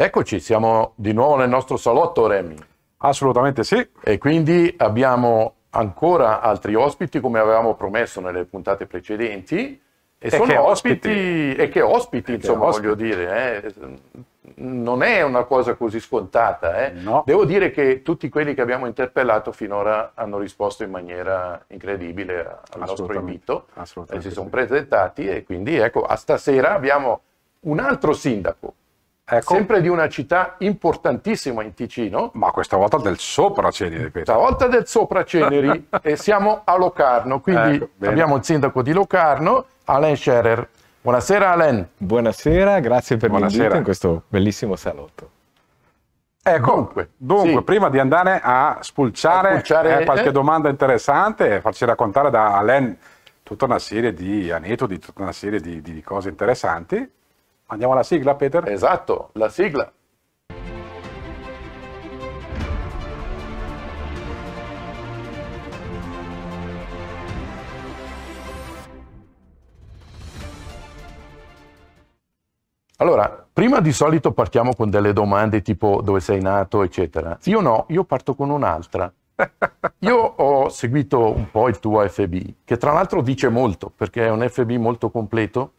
Eccoci, siamo di nuovo nel nostro salotto, Remy. Assolutamente sì. E quindi abbiamo ancora altri ospiti, come avevamo promesso nelle puntate precedenti. E, e sono che ospiti, ospiti, e che ospiti, e insomma, che ospiti. voglio dire. Eh. Non è una cosa così scontata. Eh. No. Devo dire che tutti quelli che abbiamo interpellato finora hanno risposto in maniera incredibile al nostro invito. Assolutamente. E si sono presentati e quindi ecco, a stasera abbiamo un altro sindaco eh, sempre di una città importantissima in Ticino. Ma questa volta del Sopraceneri, ripeto. Questa volta del Sopraceneri e siamo a Locarno, quindi ecco, abbiamo il sindaco di Locarno, Alain Scherer. Buonasera Alain. Buonasera, grazie per l'invito in questo bellissimo salotto. Ecco, dunque, dunque sì. prima di andare a spulciare, a spulciare eh, qualche eh. domanda interessante e farci raccontare da Alain tutta una serie di aneddoti, tutta una serie di, di cose interessanti, Andiamo alla sigla, Peter? Esatto, la sigla. Allora, prima di solito partiamo con delle domande tipo dove sei nato, eccetera. Io no, io parto con un'altra. Io ho seguito un po' il tuo FB, che tra l'altro dice molto, perché è un FB molto completo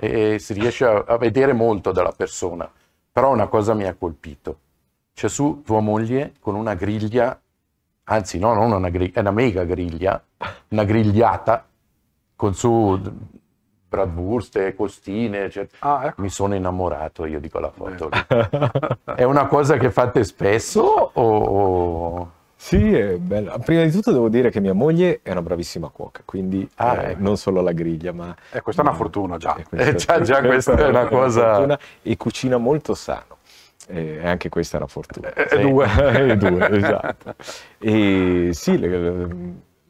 e si riesce a, a vedere molto dalla persona. Però una cosa mi ha colpito. C'è su tua moglie con una griglia, anzi no, non una griglia, è una mega griglia, una grigliata con su bradwurst, costine, eccetera. Ah, ecco. Mi sono innamorato io di quella foto. è una cosa che fate spesso o... Sì, è bella. Prima di tutto devo dire che mia moglie è una bravissima cuoca, quindi ah, eh, non solo alla griglia, ma... Eh, questa è una fortuna già. Eh, questa, eh, già, già questa è una, una cosa... Fortuna, e cucina molto sano. E eh, anche questa è una fortuna. E, eh, due. due, esatto. E sì, le, le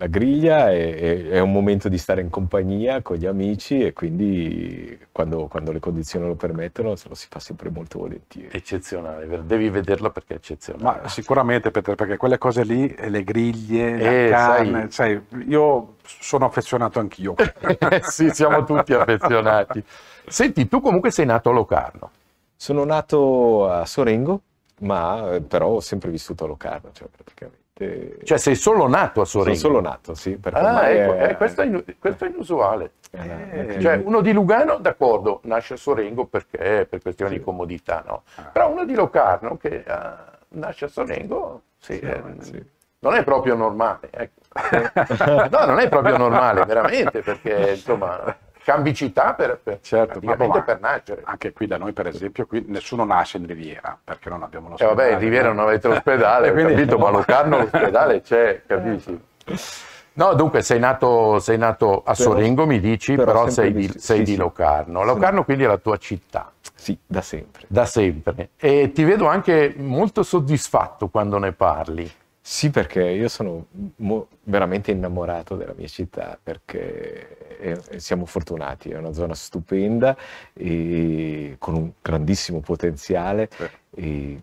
la griglia è, è, è, un momento di stare in compagnia con gli amici e quindi quando, quando, le condizioni lo permettono se lo si fa sempre molto volentieri. Eccezionale, devi vederlo perché è eccezionale. Ma sicuramente Peter, perché quelle cose lì, eh, le griglie, eh, la carne, sai, sai, io sono affezionato anch'io. sì, siamo tutti affezionati. Senti, tu comunque sei nato a Locarno. Sono nato a Sorengo, ma eh, però ho sempre vissuto a Locarno, cioè praticamente veramente... Cioè sei solo nato a Sorengo? Sono solo nato, sì. Perché ah, ecco, eh, eh, questo, è inu... questo, è inusuale. Eh, eh, eh cioè, uno di Lugano, d'accordo, nasce a Sorengo perché, per questioni sì. di comodità, no? Ah. Però uno di Locarno che uh, nasce a Sorengo, sì, sì, è... Ah, sì non è proprio normale. Ecco. no, non è proprio normale, veramente, perché insomma cambicità per, per, certo, ma, per nascere. Anche qui da noi, per esempio, nessuno nasce in Riviera perché non abbiamo l'ospedale. E eh vabbè, in Riviera non avete l'ospedale, quindi... capito, ma Locarno l'ospedale c'è, capisci? No, dunque sei nato, sei nato a però, Soringo, mi dici, però, però sei, di, sei sì, di, Locarno. Locarno quindi è la tua città. Sì, da sempre. Da sempre. E ti vedo anche molto soddisfatto quando ne parli. Sì, perché io sono mo- veramente innamorato della mia città, perché è- eh, siamo fortunati, è una zona stupenda, e- con un grandissimo potenziale. E-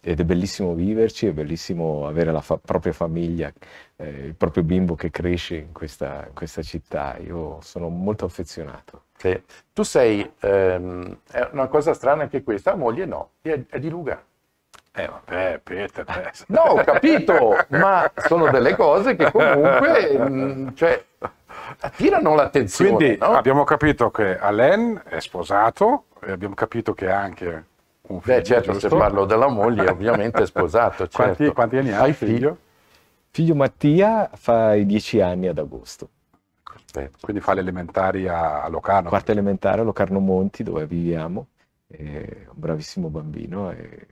ed è bellissimo viverci, è bellissimo avere la fa- propria famiglia, eh, il proprio bimbo che cresce in questa, in questa, città. Io sono molto affezionato. Sì. Tu sei, ehm, è una cosa strana anche questa, la moglie no, è, è di Lugano. Eh vabbè, Peter. Ah, no, ho capito, ma sono delle cose che comunque mm, cioè, attirano l'attenzione. Quindi no? abbiamo capito che Alain è sposato e abbiamo capito che anche un figlio. Beh, certo, giusto? se parlo della moglie, ovviamente è sposato. Certo. Quanti, quanti, anni Hai figlio? Figlio Mattia fa i dieci anni ad agosto. Perfetto. Quindi fa le elementari a Locarno. Quarta elementare a Locarno Monti, dove viviamo. È un bravissimo bambino. E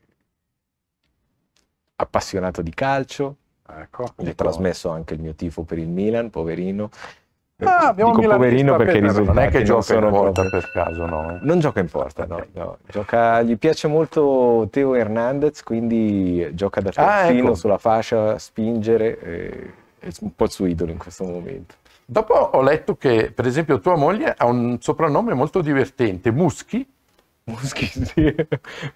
appassionato di calcio, ecco, gli ho trasmesso anche il mio tifo per il Milan, poverino. Ah, abbiamo Dico poverino perché i non è che gioca in porta per caso, no? Non gioca in porta, no. no. Gioca... gli piace molto Teo Hernandez, quindi gioca da terzino ah, ecco. sulla fascia, spingere, e... è un po' il suo idolo in questo momento. Dopo ho letto che, per esempio, tua moglie ha un soprannome molto divertente, Muschi. Muschi, sì.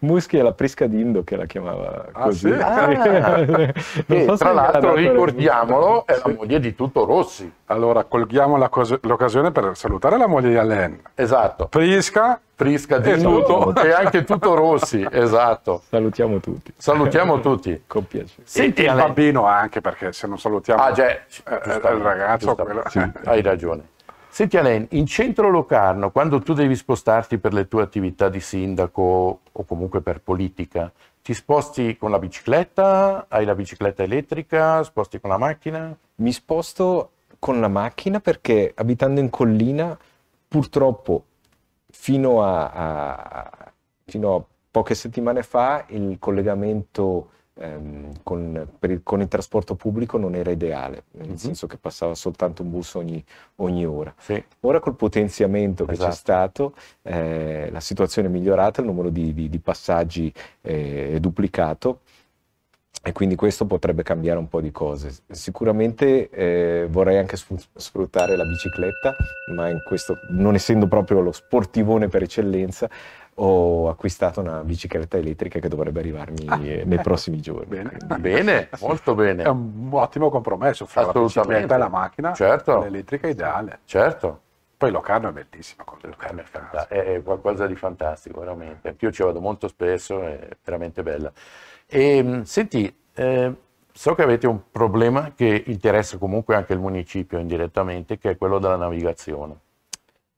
Muschi è la Prisca Dindo che la chiamava ah, così. Ah, sì? ah. e, so tra l'altro, ricordiamolo, è la moglie di Tutto Rossi. Allora, colghiamo l'occasione per salutare la moglie di Allen. Esatto. Prisca. Prisca di tutto e anche tutto Rossi, esatto. Salutiamo tutti. Salutiamo tutti. Con piacere. Senti, e il bambino anche perché se non salutiamo ah, cioè, eh, il ragazzo, quello... sì. hai ragione. Senti Alain, in centro Locarno, quando tu devi spostarti per le tue attività di sindaco o comunque per politica, ti sposti con la bicicletta? Hai la bicicletta elettrica? Sposti con la macchina? Mi sposto con la macchina perché abitando in collina, purtroppo fino a, a, fino a poche settimane fa il collegamento ehm, con, il, con, il, trasporto pubblico non era ideale, nel mm-hmm. senso che passava soltanto un bus ogni, ogni ora. Sì. Ora col potenziamento esatto. che c'è esatto. stato eh, la situazione è migliorata, il numero di, di, di passaggi eh, è duplicato e quindi questo potrebbe cambiare un po' di cose. Sicuramente eh, vorrei anche sfruttare la bicicletta, ma questo, non essendo proprio lo sportivone per eccellenza, ho acquistato una bicicletta elettrica che dovrebbe arrivarmi ah, nei beh. prossimi giorni. Bene, ah, bene molto bene. È un ottimo compromesso fra la bicicletta e la macchina, certo. l'elettrica è ideale. Certo. Poi Locarno è bellissima. Locarno è, fanta- è, qualcosa di fantastico, veramente. Io ci vado molto spesso, è veramente bella. E, ehm, senti, eh, so che avete un problema che interessa comunque anche il municipio indirettamente, che è quello della navigazione.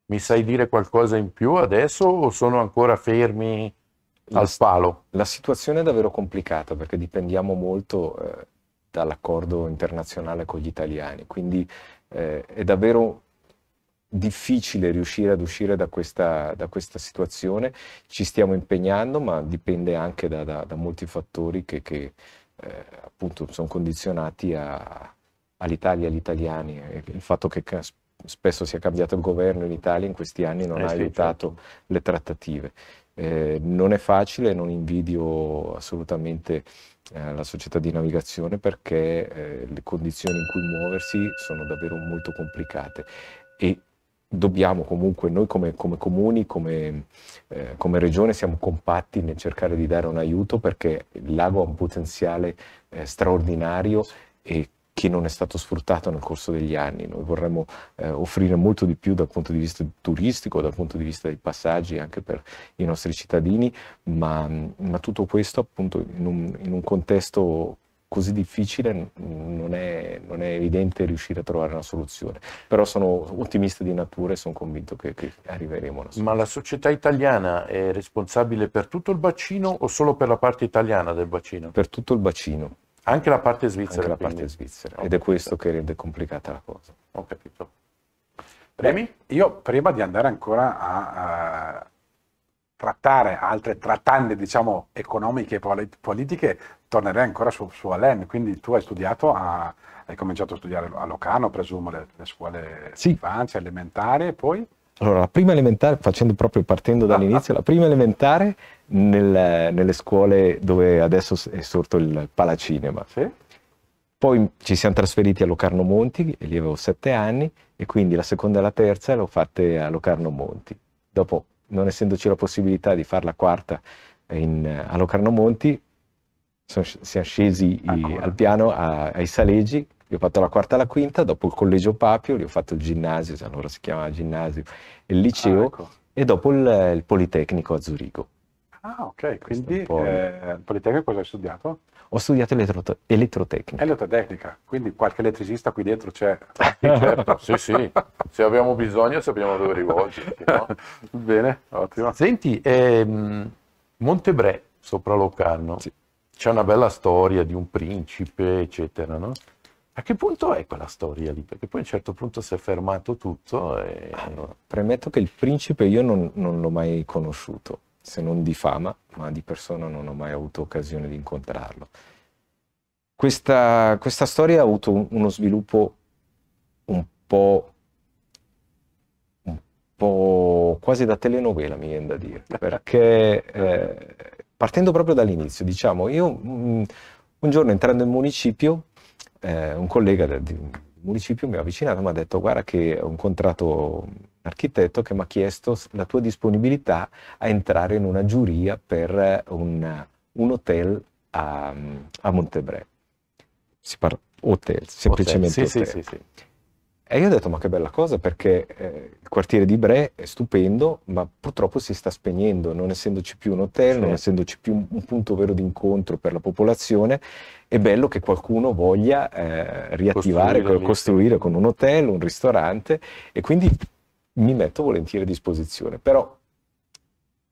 Mi sai dire qualcosa in più adesso o sono ancora fermi la, al palo? La situazione è davvero complicata perché dipendiamo molto eh, dall'accordo internazionale con gli italiani, quindi eh, è davvero difficile riuscire ad uscire da questa, da questa, situazione. Ci stiamo impegnando, ma dipende anche da, da, da molti fattori che, che eh, appunto sono condizionati all'Italia, agli italiani. Il fatto che spesso si è cambiato il governo in Italia in questi anni non eh, ha sì, aiutato certo. le trattative. Eh, non è facile, non invidio assolutamente eh, la società di navigazione perché eh, le condizioni in cui muoversi sono davvero molto complicate e dobbiamo comunque, noi come, come comuni, come, eh, come, regione siamo compatti nel cercare di dare un aiuto perché il lago ha un potenziale eh, straordinario e che non è stato sfruttato nel corso degli anni. Noi vorremmo eh, offrire molto di più dal punto di vista turistico, dal punto di vista dei passaggi anche per i nostri cittadini, ma, ma tutto questo appunto in un, in un contesto così difficile non è, non è, evidente riuscire a trovare una soluzione. Però sono ottimista di natura e sono convinto che, che arriveremo. Alla Ma la società italiana è responsabile per tutto il bacino o solo per la parte italiana del bacino? Per tutto il bacino. Anche la parte svizzera. Anche la quindi. parte svizzera. Ed è questo che rende complicata la cosa. Ho capito. Remy? Io prima di andare ancora a, a trattare altre trattande, diciamo, economiche e politiche, tornerei ancora su, su Alain. Quindi tu hai studiato, a, hai cominciato a studiare a Locano, presumo, le, le scuole sì. di infanzia, elementari, e poi? Allora, la prima elementare, facendo proprio partendo dall'inizio, la prima elementare nel, nelle scuole dove adesso è sorto il Palacinema. Sì. Poi ci siamo trasferiti a Locarno Monti, lì avevo sette anni, e quindi la seconda e la terza le ho fatte a Locarno Monti. Dopo, non essendoci la possibilità di fare la quarta in, a Locarno Monti, sono, siamo scesi i, al piano a, ai Salegi io ho fatto la quarta e la quinta, dopo il collegio Papio, lì ho fatto il ginnasio, allora si chiamava ginnasio, il liceo ah, ecco. e dopo il, il, Politecnico a Zurigo. Ah, ok, quindi eh, il Politecnico cosa hai studiato? Ho studiato elettro- elettrotecnica. Elettrotecnica, quindi qualche elettricista qui dentro c'è. certo, sì, sì. Se abbiamo bisogno sappiamo dove rivolgerci. No? Bene, ottimo. Senti, ehm, Montebre sopra Locarno. Sì. C'è una bella storia di un principe, eccetera, no? A che punto è quella storia lì? Perché poi a un certo punto si è fermato tutto. E... Allora, ah, premetto che il principe io non, non l'ho mai conosciuto, se non di fama, ma di persona non ho mai avuto occasione di incontrarlo. Questa, questa, storia ha avuto un, uno sviluppo un po', un po', quasi da telenovela, mi viene da dire, perché eh, partendo proprio dall'inizio, diciamo, io mh, mm, un giorno entrando in municipio eh, un collega del, del municipio mi ha avvicinato e mi ha detto guarda che ho incontrato un architetto che mi ha chiesto la tua disponibilità a entrare in una giuria per eh, un, un hotel a, a Montebre. Si parla hotel, semplicemente hotel. Sì, hotel. Sì, sì, e io ho detto, ma che bella cosa, perché eh, il quartiere di Bre è stupendo, ma purtroppo si sta spegnendo, non essendoci più un hotel, sì. non essendoci più un, punto vero di incontro per la popolazione, è bello che qualcuno voglia eh, riattivare, costruire, costruire con un hotel, un ristorante, e quindi mi metto volentieri a disposizione. Però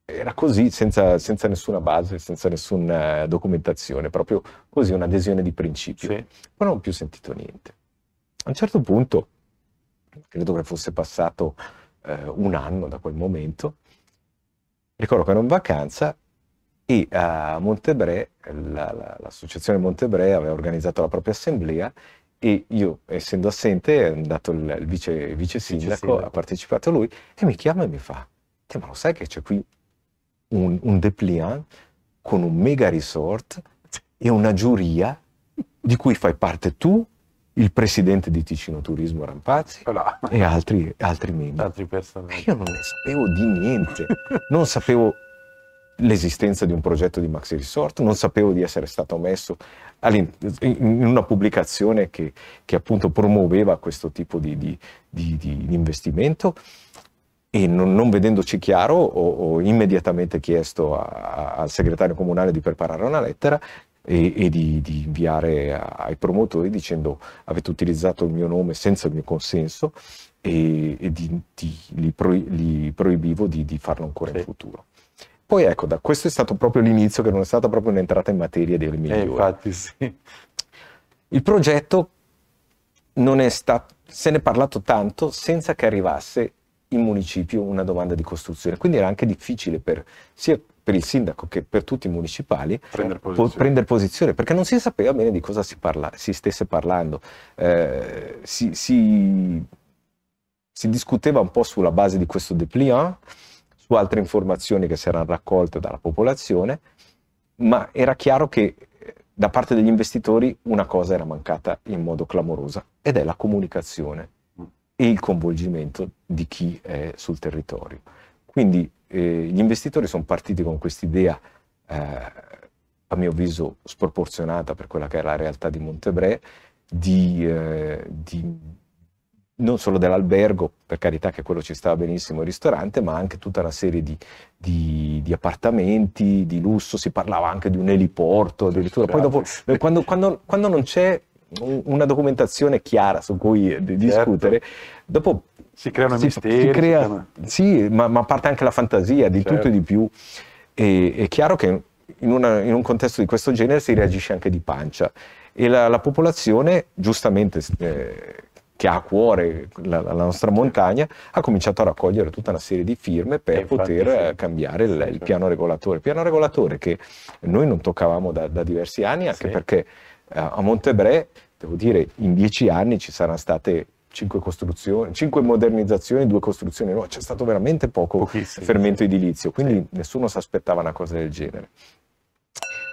era così, senza, senza, nessuna base, senza nessuna documentazione, proprio così un'adesione di principio. Sì. Poi non ho più sentito niente. A un certo punto credo che fosse passato eh, un anno da quel momento. Ricordo che ero in vacanza e a eh, Montebre, l'associazione Montebre aveva organizzato la propria assemblea e io, essendo assente, è andato il, il, vice, il vice, sindaco, ha partecipato lui e mi chiama e mi fa, ma lo sai che c'è qui un, un dépliant con un mega resort e una giuria di cui fai parte tu il presidente di Ticino Turismo Rampazzi no. e altri, altri membri. Altri personaggi. Io non ne sapevo di niente, non sapevo l'esistenza di un progetto di Maxi Resort, non sapevo di essere stato messo in una pubblicazione che, che appunto promuoveva questo tipo di, di, di, di investimento e non, non, vedendoci chiaro ho, ho immediatamente chiesto a, a, al segretario comunale di preparare una lettera e, e di, di, inviare ai promotori dicendo avete utilizzato il mio nome senza il mio consenso e, e di, di, li, pro, li, proibivo di, farlo ancora sì. in futuro. Poi ecco, da, questo è stato proprio l'inizio, che non è stata proprio un'entrata in materia delle migliori. Eh, infatti sì. Il progetto non è stato, se ne è parlato tanto senza che arrivasse in municipio una domanda di costruzione, quindi era anche difficile per sia per il sindaco che per tutti i municipali prendere eh, posizione, po- prender posizione perché non si sapeva bene di cosa si, parla- si stesse parlando. Eh, si, si, si, discuteva un po' sulla base di questo dépliant, su altre informazioni che si erano raccolte dalla popolazione, ma era chiaro che eh, da parte degli investitori una cosa era mancata in modo clamorosa ed è la comunicazione mm. e il coinvolgimento di chi è sul territorio. Quindi gli investitori sono partiti con quest'idea, eh, a mio avviso sproporzionata per quella che è la realtà di Montebre, di, eh, di, non solo dell'albergo, per carità che quello ci stava benissimo, il ristorante, ma anche tutta una serie di, di, di appartamenti, di lusso, si parlava anche di un eliporto, addirittura. Poi dopo, certo. eh, quando, quando, quando non c'è una documentazione chiara su cui certo. discutere, certo. dopo si creano si, misteri. Si crea, si creano... Sì, ma, ma, parte anche la fantasia di certo. tutto e di certo. più. E, è chiaro che in, una, in, un contesto di questo genere si reagisce anche di pancia e la, la popolazione, giustamente, eh, che ha a cuore la, la, nostra montagna, ha cominciato a raccogliere tutta una serie di firme per e poter sì. Eh, cambiare il, il, piano regolatore. Piano regolatore che noi non toccavamo da, da diversi anni, anche sì. perché eh, a Montebre, devo dire, in dieci anni ci saranno state cinque costruzioni, cinque modernizzazioni, due costruzioni nuove, c'è stato veramente poco Pochissimo, fermento edilizio, quindi sì. nessuno si aspettava una cosa del genere.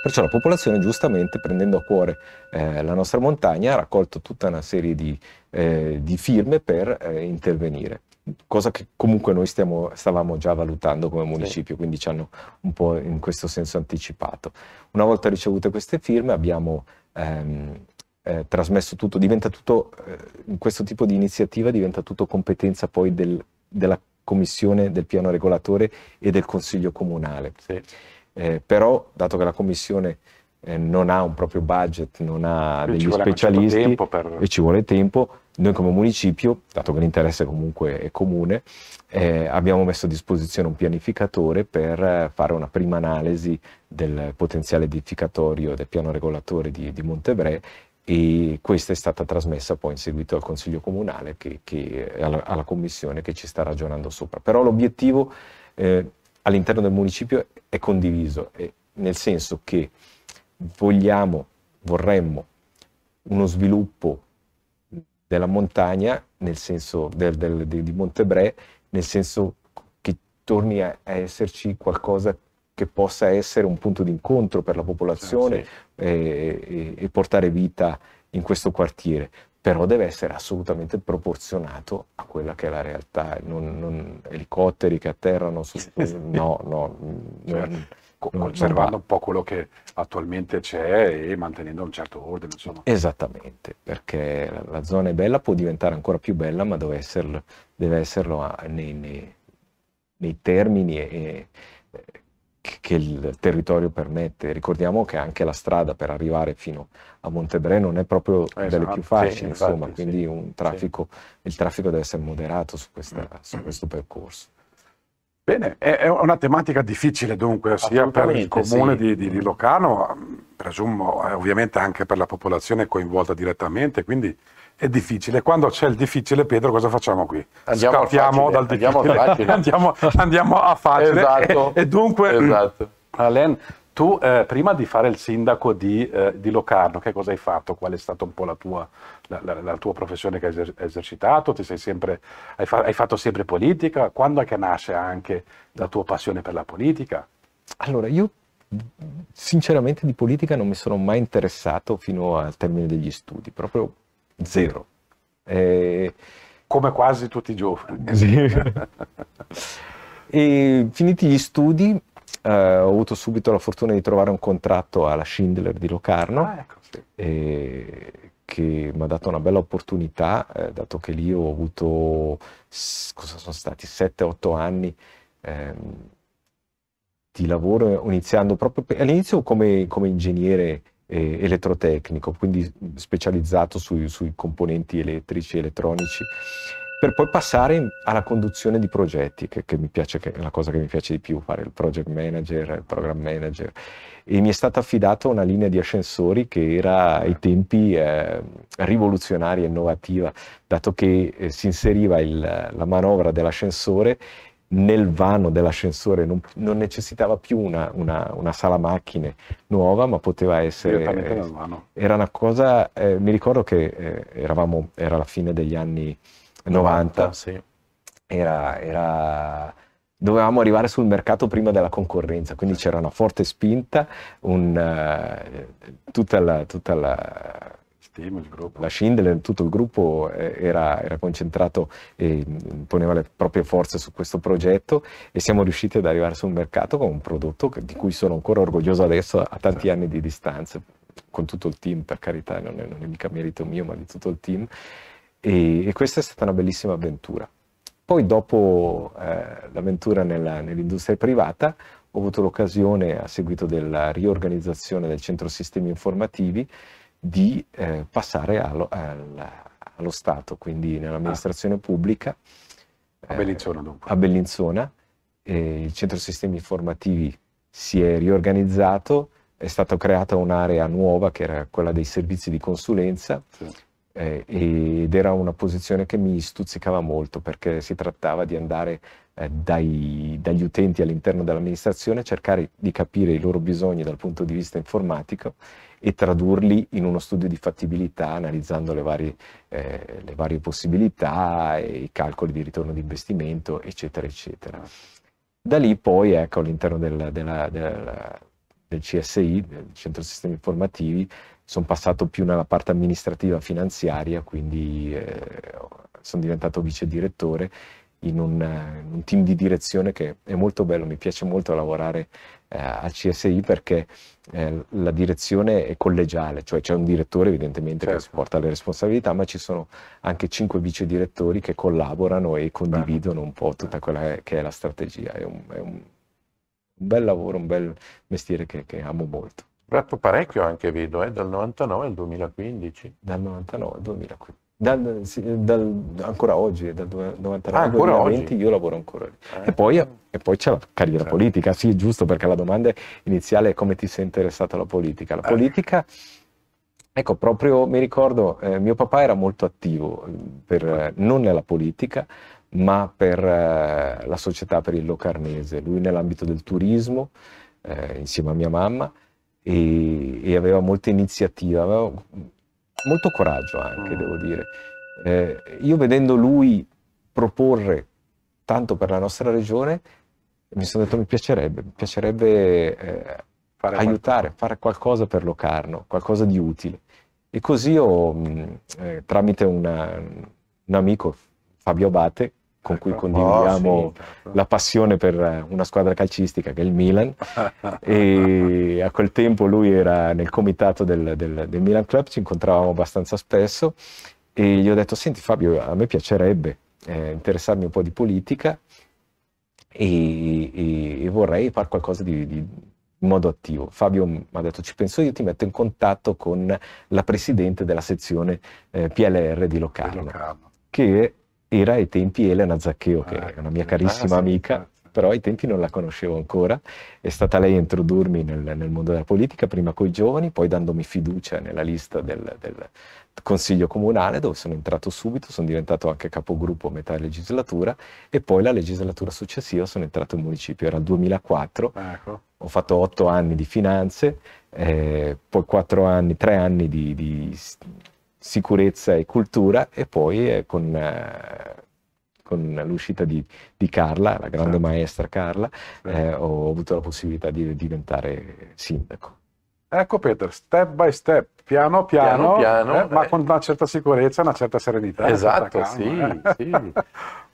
Perciò la popolazione, giustamente prendendo a cuore eh, la nostra montagna, ha raccolto tutta una serie di, eh, di firme per eh, intervenire, cosa che comunque noi stiamo, stavamo già valutando come municipio, sì. quindi ci hanno un po' in questo senso anticipato. Una volta ricevute queste firme abbiamo ehm, eh, trasmesso tutto, diventa tutto, in eh, questo tipo di iniziativa diventa tutto competenza poi del, della commissione del piano regolatore e del consiglio comunale. Sì. Eh, però, dato che la commissione eh, non ha un proprio budget, non ha e degli certo specialisti per... e ci vuole tempo. Noi come municipio, dato che l'interesse comunque è comune, eh, abbiamo messo a disposizione un pianificatore per eh, fare una prima analisi del potenziale edificatorio del piano regolatore di, di Montebre e questa è stata trasmessa poi in seguito al Consiglio Comunale, che, che, eh, alla, alla, Commissione che ci sta ragionando sopra. Però l'obiettivo eh, all'interno del municipio è condiviso, è, nel senso che vogliamo, vorremmo uno sviluppo della montagna, nel senso del, del, del, di Montebre, nel senso che torni a, a esserci qualcosa che possa essere un punto di incontro per la popolazione ah, sì, E, e, portare vita in questo quartiere però deve essere assolutamente proporzionato a quella che è la realtà, non, non elicotteri che atterrano su... No, no. Cioè, non, conservando un po' quello che attualmente c'è e mantenendo un certo ordine, insomma. Esattamente, perché la, zona è bella, può diventare ancora più bella, ma deve esserlo, deve esserlo nei, nei, nei, termini e che il territorio permette. Ricordiamo che anche la strada per arrivare fino a Montebre non è proprio esatto, delle più facili, sì, infatti, insomma, quindi sì, traffico, sì. il traffico deve essere moderato su, questa, mm. su questo percorso. Bene, è una tematica difficile dunque, sia per il comune di, di, di Locarno, mm, presumo eh, ovviamente anche per la popolazione coinvolta direttamente, quindi è difficile. Quando c'è il difficile, Pedro, cosa facciamo qui? Andiamo Scappiamo dal difficile. Andiamo, andiamo, andiamo a facile. Esatto. E, e, dunque, mm, esatto. Alain, tu eh, prima di fare il sindaco di, eh, di, Locarno, che cosa hai fatto? Qual è stata un po' la tua, la, la, la tua professione che hai eser- esercitato? Sempre, hai, fa- hai fatto sempre politica? Quando è che nasce anche la tua passione per la politica? Allora, io sinceramente di politica non mi sono mai interessato fino al termine degli studi, proprio zero. Eh, come quasi tutti i giovani. Sì. e finiti gli studi, eh, ho avuto subito la fortuna di trovare un contratto alla Schindler di Locarno, ah, ecco, sì. eh, che mi ha dato una bella opportunità, eh, dato che lì ho avuto, cosa sono stati, 7-8 anni ehm, di lavoro, iniziando proprio per, all'inizio come, come ingegnere eh, elettrotecnico, quindi specializzato su, sui componenti elettrici, e elettronici, per poi passare alla conduzione di progetti, che, che, piace, che, è la cosa che mi piace di più, fare il project manager, il program manager. E mi è stata affidata una linea di ascensori che era ai tempi eh, rivoluzionaria, innovativa, dato che eh, si inseriva il, la manovra dell'ascensore nel vano dell'ascensore non, non necessitava più una, una, una, sala macchine nuova, ma poteva essere... Nel vano. Eh, era una cosa, eh, mi ricordo che eh, eravamo, era la fine degli anni 90, 90 sì. era, era, dovevamo arrivare sul mercato prima della concorrenza, quindi sì. c'era una forte spinta, un, uh, tutta la... Tutta la sistema, La Schindler, tutto il gruppo eh, era, era concentrato e mm, poneva le proprie forze su questo progetto e siamo riusciti ad arrivare sul mercato con un prodotto di cui sono ancora orgoglioso adesso a tanti anni di distanza, con tutto il team, per carità, non è, non è mica merito mio, ma di tutto il team. E, e questa è stata una bellissima avventura. Poi dopo eh, l'avventura nella, nell'industria privata ho avuto l'occasione, a seguito della riorganizzazione del centro sistemi informativi, di eh, passare allo, al, allo, Stato, quindi nell'amministrazione ah. pubblica. A Bellinzona eh, dunque. A Bellinzona. il centro sistemi informativi si è riorganizzato, è stata creata un'area nuova che era quella dei servizi di consulenza. Sì eh, ed era una posizione che mi stuzzicava molto perché si trattava di andare eh, dai, dagli utenti all'interno dell'amministrazione, cercare di capire i loro bisogni dal punto di vista informatico e tradurli in uno studio di fattibilità analizzando le varie, eh, le varie possibilità, i calcoli di ritorno di investimento, eccetera, eccetera. Da lì poi, ecco, all'interno del, della, della del CSI, del Centro Sistemi Informativi, sono passato più nella parte amministrativa finanziaria, quindi eh, sono diventato vice direttore in un, in un, team di direzione che è molto bello, mi piace molto lavorare eh, al CSI perché eh, la direzione è collegiale, cioè c'è un direttore evidentemente certo. che porta le responsabilità, ma ci sono anche cinque vice direttori che collaborano e condividono Beh. un po' tutta quella che è la strategia. È un, è un, un bel lavoro, un bel mestiere che, che amo molto. Fatto parecchio anche vedo, eh, dal 99 al 2015. Dal 99 al 2015. Dal, sì, dal, ancora oggi, dal 99 ah, al 2020 oggi? io lavoro ancora lì. Eh. E, poi, e, poi, c'è la carriera certo. politica, sì giusto perché la domanda iniziale è come ti sei interessato alla politica. La eh. politica... Ecco, proprio mi ricordo, eh, mio papà era molto attivo, eh, per, eh, non nella politica, ma per eh, la società per il Locarnese, lui nell'ambito del turismo eh, insieme a mia mamma e, e aveva molta iniziativa, aveva molto coraggio anche devo dire. Eh, io vedendo lui proporre tanto per la nostra regione mi sono detto mi piacerebbe, mi piacerebbe eh, fare aiutare, qualcosa. fare qualcosa per Locarno, qualcosa di utile. E così ho, mh, mm, eh, tramite una, un amico, Fabio Abate, con cui ecco. condividiamo oh, la passione per eh, una squadra calcistica che è il Milan e a quel tempo lui era nel comitato del, del, del, Milan Club, ci incontravamo abbastanza spesso e gli ho detto senti Fabio a me piacerebbe eh, interessarmi un po' di politica e, e, e vorrei fare qualcosa di, di in modo attivo. Fabio mi ha detto ci penso io, ti metto in contatto con la presidente della sezione eh, PLR di Locarno, di Locarno. che era ai tempi Elena Zaccheo, che è ah, una mia carissima ah, amica, però ai tempi non la conoscevo ancora. È stata lei a introdurmi nel, nel mondo della politica, prima con i giovani, poi dandomi fiducia nella lista del, del consiglio comunale dove sono entrato subito, sono diventato anche capogruppo a metà legislatura e poi la legislatura successiva sono entrato in municipio, era il 2004, ecco. ho fatto otto anni di finanze, eh, poi quattro anni, tre anni di, di sicurezza e cultura e poi eh, con, eh, con, l'uscita di, di, Carla, la grande certo. maestra Carla, certo. eh, ho avuto la possibilità di diventare sindaco. Ecco Peter, step by step, piano piano, piano, piano eh, ma con una certa sicurezza, una certa serenità. Eh, esatto, certa sì, eh. sì.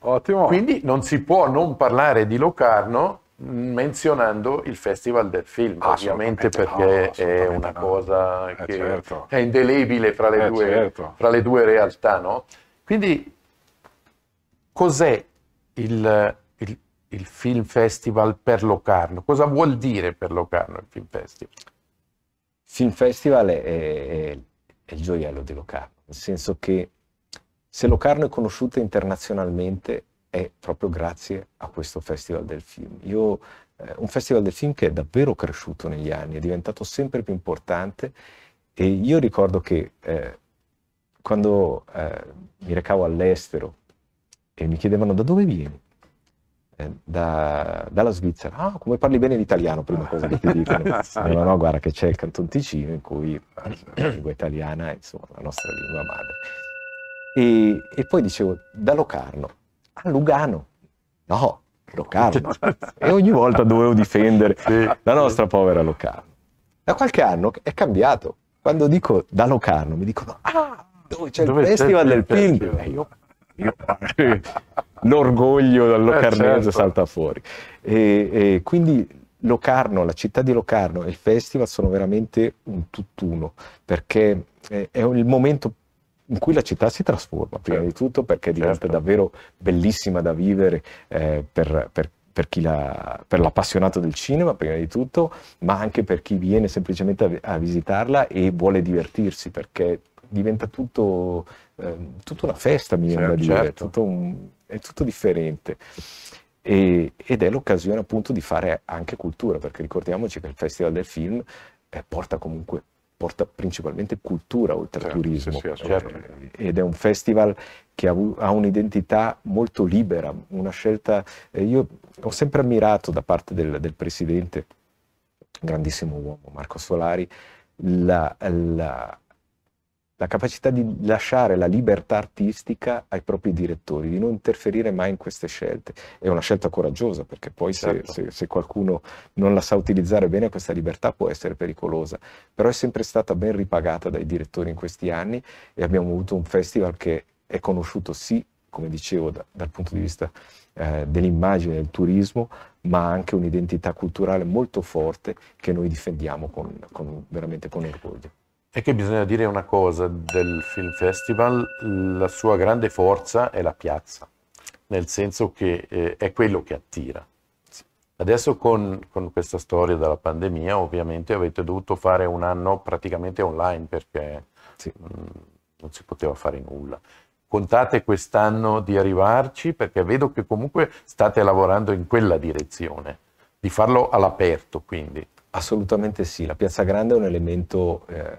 Ottimo. Quindi non si può non parlare di Locarno menzionando il Festival del Film, ovviamente perché no, è una no. cosa eh, che eh, certo. è indelebile fra le, eh, due, certo. fra le due, realtà. No? Quindi cos'è il, il, il, Film Festival per Locarno? Cosa vuol dire per Locarno il Film Festival? Il Film Festival è, è, è il gioiello di Locarno, nel senso che se Locarno è conosciuta internazionalmente è proprio grazie a questo Festival del Film. Io, eh, un Festival del Film che è davvero cresciuto negli anni, è diventato sempre più importante e io ricordo che eh, quando eh, mi recavo all'estero e mi chiedevano da dove vieni, eh, da, dalla Svizzera. Ah, come parli bene l'italiano, prima cosa che ti dicono. no, no, guarda che c'è il Canton Ticino in cui la lingua italiana è insomma, la nostra lingua madre. E, e poi dicevo, da Locarno a Lugano. No, Locarno. Cioè, e ogni volta dovevo difendere sì. la nostra povera Locarno. Da qualche anno è cambiato. Quando dico da Locarno mi dicono, ah, dove c'è dove il festival c'è del film? film. Eh, io, io, l'orgoglio dal eh, locarnese certo. salta fuori. E, e quindi Locarno, la città di Locarno e il festival sono veramente un tutt'uno, perché è il momento in cui la città si trasforma, prima certo. di tutto perché diventa certo. davvero bellissima da vivere eh, per, per per, chi la, per l'appassionato del cinema, prima di tutto, ma anche per chi viene semplicemente a, a visitarla e vuole divertirsi, perché diventa tutto, eh, tutta una festa, mi certo, viene certo. è tutto, un, è tutto differente. E, ed è l'occasione appunto di fare anche cultura, perché ricordiamoci che il Festival del Film eh, porta comunque porta principalmente cultura oltre certo, al turismo sì, sì, certo. ed è un festival che ha, un'identità molto libera, una scelta, eh, io ho sempre ammirato da parte del, del presidente, grandissimo uomo Marco Solari, la, la la capacità di lasciare la libertà artistica ai propri direttori, di non interferire mai in queste scelte. È una scelta coraggiosa perché poi certo. se, se, se, qualcuno non la sa utilizzare bene questa libertà può essere pericolosa, però è sempre stata ben ripagata dai direttori in questi anni e abbiamo avuto un festival che è conosciuto sì, come dicevo, da, dal punto di vista eh, dell'immagine, del turismo, ma anche un'identità culturale molto forte che noi difendiamo con, con, veramente con orgoglio è che bisogna dire una cosa del Film Festival, la sua grande forza è la piazza, nel senso che eh, è quello che attira. Adesso con, con, questa storia della pandemia ovviamente avete dovuto fare un anno praticamente online perché sì. mh, mm, non si poteva fare nulla. Contate quest'anno di arrivarci perché vedo che comunque state lavorando in quella direzione, di farlo all'aperto quindi. Assolutamente sì, la Piazza Grande è un elemento eh,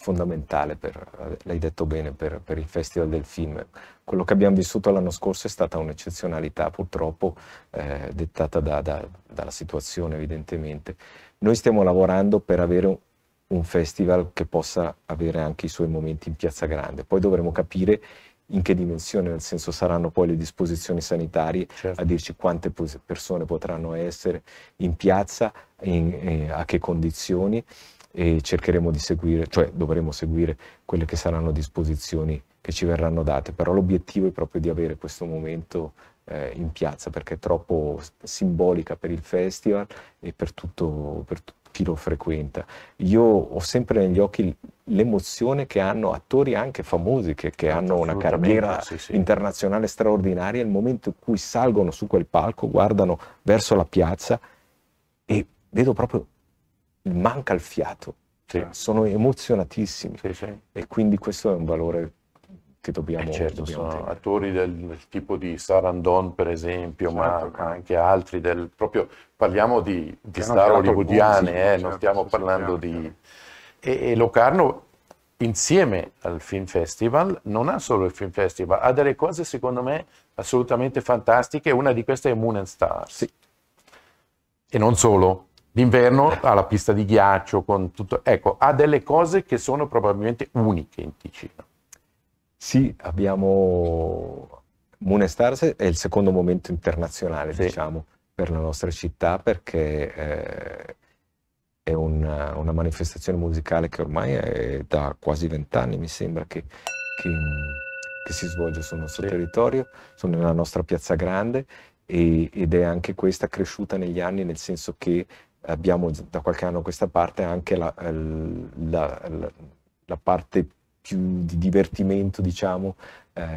fondamentale, per, eh, l'hai detto bene, per, per, il Festival del Film. Quello che abbiamo vissuto l'anno scorso è stata un'eccezionalità purtroppo eh, dettata da, da, dalla situazione evidentemente. Noi stiamo lavorando per avere un, un festival che possa avere anche i suoi momenti in Piazza Grande, poi dovremo capire in che dimensione, nel senso saranno poi le disposizioni sanitarie certo. a dirci quante persone potranno essere in piazza, in, eh, a che condizioni e cercheremo di seguire, cioè dovremo seguire quelle che saranno disposizioni che ci verranno date, però l'obiettivo è proprio di avere questo momento eh, in piazza perché è troppo simbolica per il festival e per tutto, per tutto chi lo frequenta. Io ho sempre negli occhi l'emozione che hanno attori anche famosi che, che hanno una carriera sì, sì. internazionale straordinaria, il momento in cui salgono su quel palco, guardano verso la piazza e vedo proprio manca il fiato, sì. Certo. sono emozionatissimi sì, sì. e quindi questo è un valore che dobbiamo... Eh certo, dobbiamo sono tenere. attori del, del, tipo di Sarandon per esempio, certo. ma anche altri, del, proprio, parliamo di, di star hollywoodiane, eh, certo, non stiamo parlando di... E, e Locarno insieme al Film Festival, non ha solo il Film Festival, ha delle cose secondo me assolutamente fantastiche, una di queste è Moon and Stars. Sì. E non solo, D'inverno alla pista di ghiaccio con tutto. Ecco, ha delle cose che sono probabilmente uniche in Ticino. Sì, abbiamo Moon Stars è il secondo momento internazionale, sì. diciamo, per la nostra città perché eh, è una, una, manifestazione musicale che ormai è da quasi vent'anni, mi sembra, che, che, che, si svolge sul nostro sì. territorio, sono nella nostra piazza grande e, ed è anche questa cresciuta negli anni, nel senso che abbiamo da qualche anno a questa parte anche la, eh, la, la, la parte più di divertimento, diciamo, eh,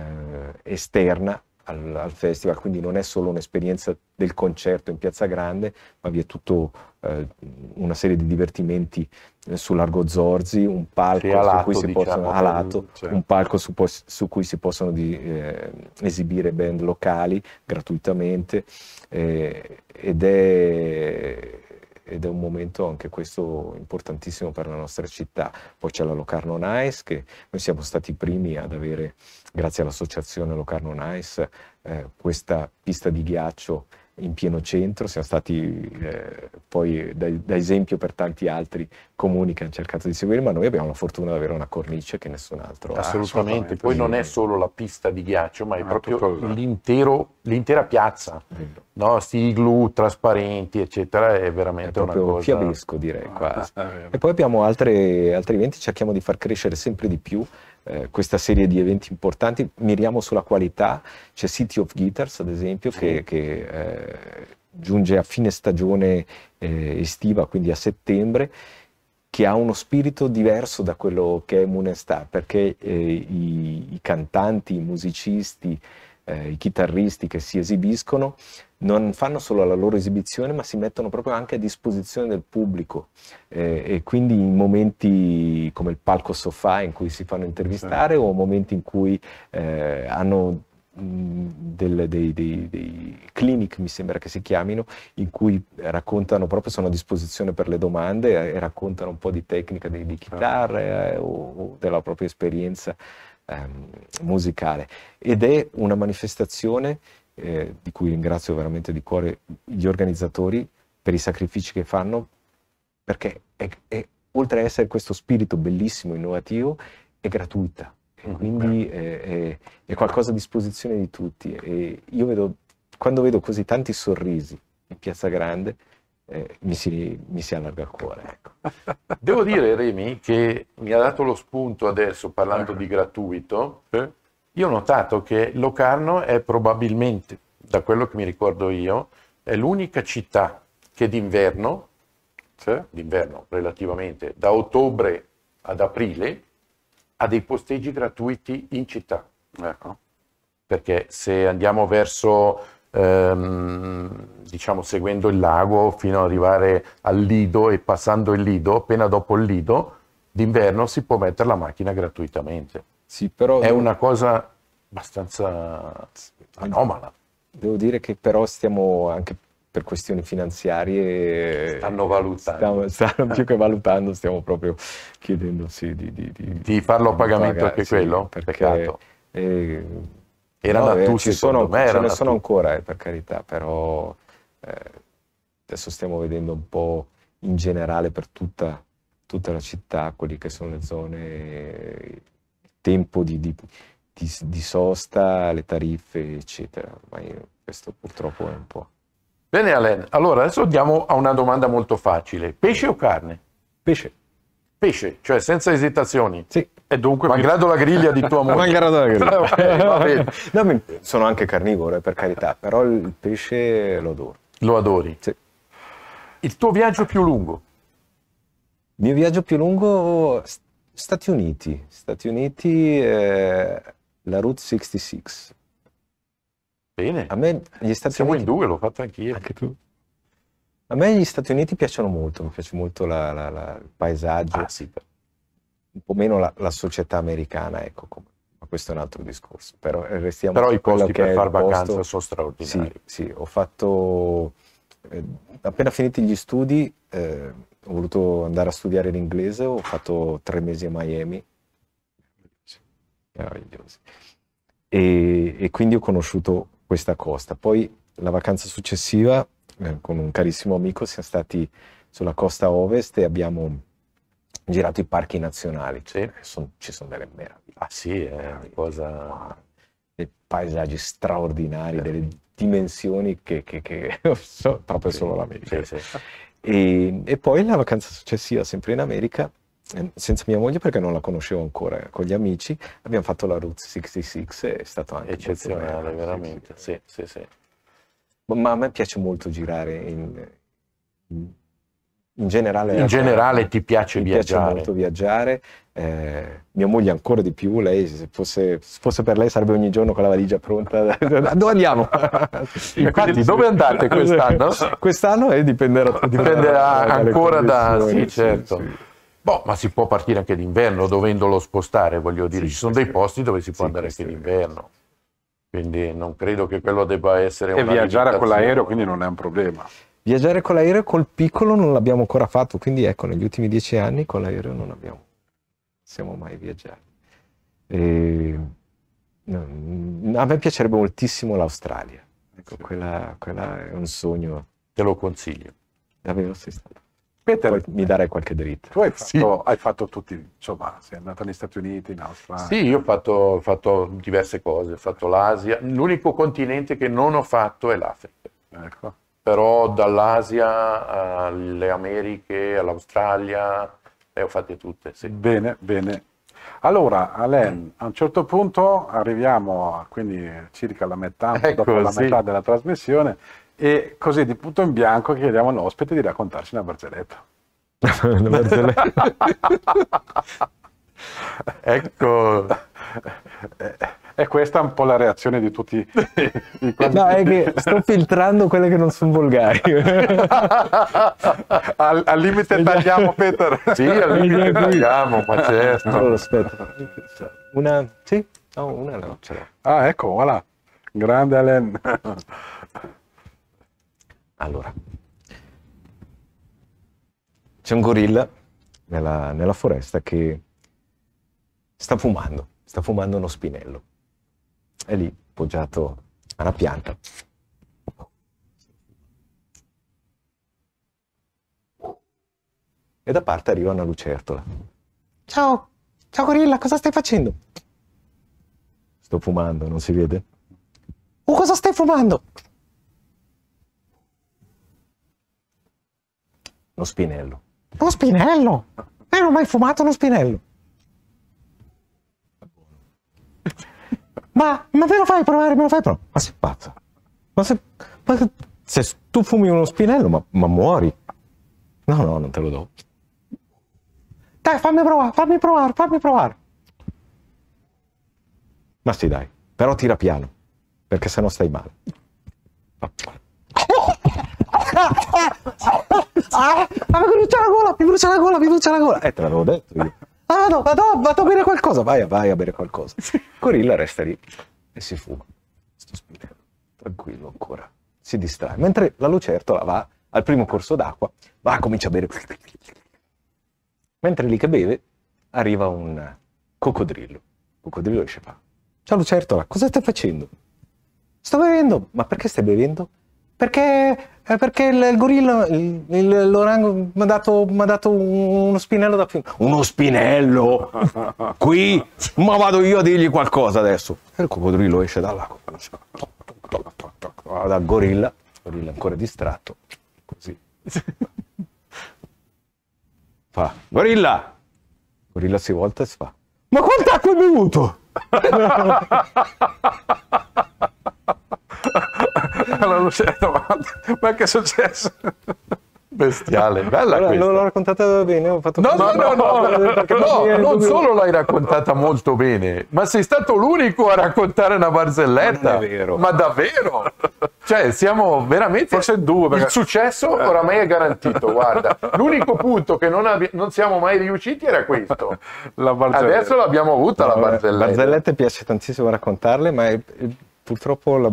esterna al, al, festival, quindi non è solo un'esperienza del concerto in Piazza Grande, ma vi è tutta eh, una serie di divertimenti eh, su Largo Zorzi, un palco sì, lato, su cui si diciamo, possono, a cioè. un palco su, su, cui si possono di, eh, esibire band locali gratuitamente eh, ed è ed è un momento anche questo importantissimo per la nostra città. Poi c'è la Locarno Nice che noi siamo stati i primi ad avere, grazie all'associazione Locarno Nice, eh, questa pista di ghiaccio in pieno centro, siamo stati eh, poi da, da, esempio per tanti altri comuni che hanno cercato di seguire, ma noi abbiamo la fortuna di avere una cornice che nessun altro ha. Assolutamente, poi non è solo la pista di ghiaccio, ma è ah, proprio l'intero, l'intera piazza, mm. no? Stiglu, trasparenti, eccetera, è veramente è una cosa... fiabesco direi qua. Ah, e poi abbiamo altre, altri eventi, cerchiamo di far crescere sempre di più eh, questa serie di eventi importanti, miriamo sulla qualità, c'è City of Guitars ad esempio che, che eh, giunge a fine stagione eh, estiva, quindi a settembre, che ha uno spirito diverso da quello che è Moon Star, perché eh, i, i cantanti, i musicisti, eh, i chitarristi che si esibiscono non fanno solo la loro esibizione, ma si mettono proprio anche a disposizione del pubblico. Eh, e quindi in momenti come il palco sofà in cui si fanno intervistare sì. Certo. o momenti in cui eh, hanno del, dei, dei, dei, clinic, mi sembra che si chiamino, in cui raccontano proprio, sono a disposizione per le domande e raccontano un po' di tecnica di, di certo. chitarra eh, o, o, della propria esperienza Ehm, musicale ed è una manifestazione eh, di cui ringrazio veramente di cuore gli organizzatori per i sacrifici che fanno perché è, è, oltre a essere questo spirito bellissimo, innovativo, è gratuita. e mm-hmm. Quindi è, eh, è, è, qualcosa a disposizione di tutti. E io vedo, quando vedo così tanti sorrisi in Piazza Grande, eh, mi, si, mi, si, allarga il cuore. Ecco. Devo dire, Remi, che mi ha dato lo spunto adesso parlando di gratuito. Io ho notato che Locarno è probabilmente, da quello che mi ricordo io, è l'unica città che d'inverno, sì. d'inverno relativamente, da ottobre ad aprile, ha dei posteggi gratuiti in città. Ecco. Perché se andiamo verso ehm, diciamo seguendo il lago fino ad arrivare al lido e passando il lido, appena dopo il lido, d'inverno si può mettere la macchina gratuitamente. Sì, però... È una cosa abbastanza anomala. Devo dire che però stiamo anche per questioni finanziarie. Stanno valutando. Stanno, stanno più che valutando, stiamo proprio chiedendo di, di, di, di, farlo a pagamento pagare, anche sì, quello. Perché, Peccato. Eh, era no, eh, Natucci, ci sono, me, ce ne sono ancora, eh, per carità, però eh, adesso stiamo vedendo un po' in generale per tutta, tutta la città quelle che sono le zone, il tempo di, di, di, di sosta, le tariffe, eccetera. Ma io, questo purtroppo è un po'. Bene Alen, allora adesso andiamo a una domanda molto facile. Pesce o carne? Pesce. Pesce, cioè senza esitazioni? Sì. E dunque Malgrado la griglia di tua moglie. Malgrado la griglia. no, sono anche carnivore, per carità, però il pesce lo adoro. Lo adori? Sì. Il tuo viaggio più lungo? Il mio viaggio più lungo Stati Uniti, Stati Uniti, eh, la Route 66. Bene. A me gli Stati Siamo Uniti... in due, l'ho fatto anch'io. Anche tu. A me gli Stati Uniti piacciono molto, mi piace molto la, la, la, il paesaggio. Ah, sì un po' meno la, la società americana, ecco, come, ma questo è un altro discorso. Però, restiamo Però i costi che per fare vacanza sono straordinari. Sì, sì ho fatto, eh, appena finiti gli studi, eh, ho voluto andare a studiare l'inglese, ho fatto tre mesi a Miami, meravigliosi. E, e, quindi ho conosciuto questa costa. Poi la vacanza successiva, eh, con un carissimo amico, siamo stati sulla costa ovest e abbiamo girato i parchi nazionali, sì. Eh, son, ci sono delle meraviglie. Ah sì, è una cosa... Dei paesaggi straordinari, sì. delle dimensioni che, che, che so, proprio sì. solo l'America. Sì, e, e, poi la vacanza successiva, sempre in America, eh, senza mia moglie perché non la conoscevo ancora, con gli amici, abbiamo fatto la Route 66, è stato anche... Eccezionale, veramente, sì, sì, sì. Ma a me piace molto girare in, in in generale, in eh, generale ti piace mi viaggiare. piace molto viaggiare. Eh, mia moglie ancora di più, lei se fosse, se fosse, per lei sarebbe ogni giorno con la valigia pronta. dove andiamo? Infatti, dove andate quest'anno? quest'anno eh, dipenderà, dipenderà da, ancora da... Sì, certo. Sì, sì. Certo. Boh, ma si può partire anche d'inverno dovendolo spostare, voglio dire, sì, ci sono dei posti dove si può andare anche d'inverno. Quindi non credo che quello debba essere... E viaggiare con l'aereo quindi non è un problema. Viaggiare con l'aereo col piccolo non l'abbiamo ancora fatto, quindi ecco, negli ultimi dieci anni con l'aereo non abbiamo, siamo mai viaggiati. E... A me piacerebbe moltissimo l'Australia, ecco, sì. quella, quella, è un sogno. Te lo consiglio. Davvero sei stato. Peter, Poi mi darei qualche diritto. Tu hai fatto, sì. hai fatto tutti, insomma, sei andato negli Stati Uniti, in Australia. Sì, io ho fatto, ho fatto diverse cose, ho fatto l'Asia. L'unico continente che non ho fatto è l'Africa. Ecco però dall'Asia alle Americhe, all'Australia, le ho fatte tutte. Sì. Bene, bene. Allora, Alain, mm. a un certo punto arriviamo a, quindi circa alla metà, ecco, dopo la metà della trasmissione, e così di punto in bianco chiediamo all'ospite di raccontarci una barzelletta. una barzelletta. ecco. Eh, e questa è un po' la reazione di tutti. Di quelli... No, è che sto filtrando quelle che non sono volgari. al, al, limite esatto. tagliamo, Peter. Sì, al limite esatto. tagliamo, ma certo. Allora, aspetta. Una... Sì? No, una no. Ah, ecco, voilà. Grande Alen. Allora. C'è un gorilla nella, nella foresta che sta fumando, sta fumando uno spinello è lì, poggiato alla pianta. E da parte arriva una lucertola. Ciao, ciao gorilla, cosa stai facendo? Sto fumando, non si vede? Oh, cosa stai fumando? Lo spinello. Lo spinello? Non ho mai fumato uno spinello. Ma, ma te lo fai provare, me lo fai provare? Ma sei pazzo? Ma se, ma se, se tu fumi uno spinello, ma, ma, muori. No, no, non te lo do. Dai, fammi provare, fammi provare, fammi provare. Ma sì, dai, però tira piano, perché sennò stai male. Oh. Ah, mi brucia la gola, mi brucia la gola, mi brucia la gola. Eh, te l'avevo detto io. Ah no, vado, vado a bere qualcosa. Vai, vai a bere qualcosa. Gorilla resta lì e si fuma. Sto spirito, tranquillo ancora. Si distrae. Mentre la lucertola va al primo corso d'acqua, va, comincia a bere. Mentre lì che beve, arriva un coccodrillo. Il coccodrillo esce e fa. Ciao lucertola, cosa stai facendo? Sto bevendo. Ma perché stai bevendo? Perché, eh, perché il, gorilla, il, il l'orango mi ha dato, dato, uno spinello da più. Uno spinello? Qui? Ma vado io a dirgli qualcosa adesso. E il coccodrillo esce dall'acqua. Vado al gorilla, il gorilla è ancora distratto. Così. Fa, gorilla! Gorilla si volta e si fa. Ma quant'acqua hai bevuto? alla Lucera 90. Ma che è successo? Bestiale, bella allora, questa. L'ho raccontata bene, ho fatto No, no, no, no, non solo l'hai raccontata molto bene, ma sei stato l'unico a raccontare una barzelletta. Ma davvero? Cioè, siamo veramente Forse due, perché... il successo eh. oramai è garantito, guarda. L'unico punto che non, abbi... non, siamo mai riusciti era questo. La barzelletta. Adesso l'abbiamo avuta no, la barzelletta. La barzelletta piace tantissimo raccontarle, ma è... purtroppo la